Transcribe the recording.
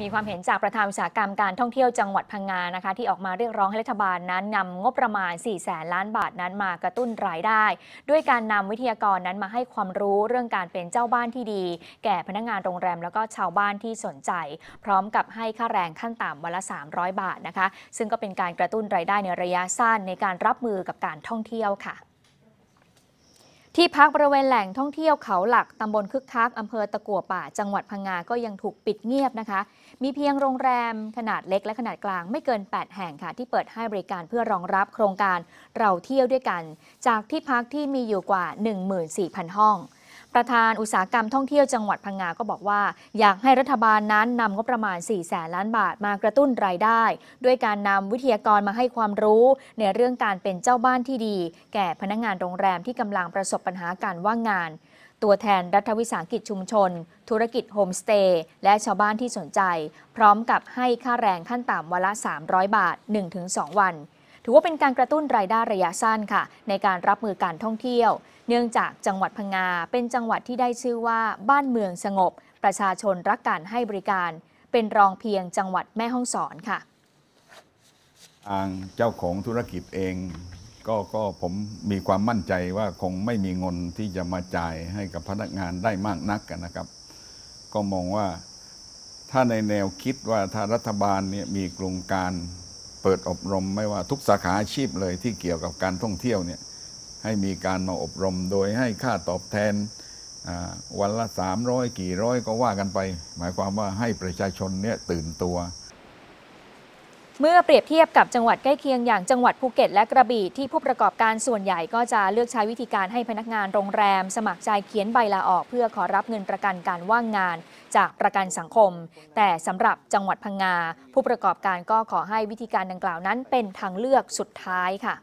มีความเห็นจากประธานวิสาหกรรมการท่องเที่ยวจังหวัดพังงานะคะ ที่ออกมาเรียกร้องให้รัฐบาลนั้นนำงบประมาณ 4 0 0แสนล้านบาทนั้นมากระตุ้นรายได้ ด้วยการนำวิทยากรนั้นมาให้ความรู้เรื่องการเป็นเจ้าบ้านที่ดี แก่พนักงานโรงแรมแล้วก็ชาวบ้านที่สนใจ พร้อมกับให้ค่าแรงขั้นต่ำวันละ 300 บาทนะคะ ซึ่งก็เป็นการกระตุ้นรายได้ในระยะสั้นในการรับมือกับการท่องเที่ยวค่ะที่พักบริเวณแหล่งท่องเที่ยวเขาหลักตำบลคึกคักอำเภอตะกัวป่าจังหวัดพังงาก็ยังถูกปิดเงียบนะคะ มีเพียงโรงแรมขนาดเล็กและขนาดกลางไม่เกิน 8 แห่งค่ะที่เปิดให้บริการเพื่อรองรับโครงการเราเที่ยวด้วยกัน จากที่พักที่มีอยู่กว่า 14,000 ห้องประธานอุตสาหกรรมท่องเที่ยวจังหวัดพังงา ก็บอกว่า อยากให้รัฐบาลนั้นนำงบประมาณ4แสนล้านบาทมากระตุ้นรายได้ ด้วยการนำวิทยากรมาให้ความรู้ ในเรื่องการเป็นเจ้าบ้านที่ดี แก่พนักงงานโรงแรมที่กำลังประสบปัญหาการว่างงาน ตัวแทนรัฐวิสาหกิจชุมชน ธุรกิจโฮมสเตย์และชาวบ้านที่สนใจ พร้อมกับให้ค่าแรงขั้นต่ำวันละ 300 บาท 1-2 วันถือว่า เป็นการกระตุ้นรายได้ระยะสั้นค่ะ ในการรับมือการท่องเที่ยว เนื่องจากจังหวัดพังงาเป็นจังหวัดที่ได้ชื่อว่าบ้านเมืองสงบ ประชาชนรักการให้บริการ เป็นรองเพียงจังหวัดแม่ฮ่องสอนค่ะทาง เจ้าของธุรกิจเอง ก็ก็ผมมีความมั่นใจว่าคงไม่มีเงินที่จะมาจ่าย ให้กับพนักงานได้มากนักกันนะครับ ก็มองว่า ถ้าในแนวคิดว่าถ้ารัฐบาลเนี่ยมีโครงการเปิดอบรมไม่ว่าทุกสาขาอาชีพเลยที่เกี่ยวกับการท่องเที่ยวเนี่ยให้มีการมาอบรมโดยให้ค่าตอบแทนวันละ 300 กี่ร้อยก็ว่ากันไป หมายความว่าให้ประชาชนเนี่ยตื่นตัวเมื่อเปรียบเทียบกับจังหวัดใกล้เคียงอย่างจังหวัดภูเก็ตและกระบี่ที่ผู้ประกอบการส่วนใหญ่ก็จะเลือกใช้วิธีการให้พนักงานโรงแรม สมัครใจเขียนใบลาออก เพื่อขอรับเงินประกันการว่างงาน จากประกันสังคม แต่สำหรับจังหวัดพังงา ผู้ประกอบการก็ขอให้วิธีการดังกล่าวนั้นเป็นทางเลือกสุดท้ายค่ะ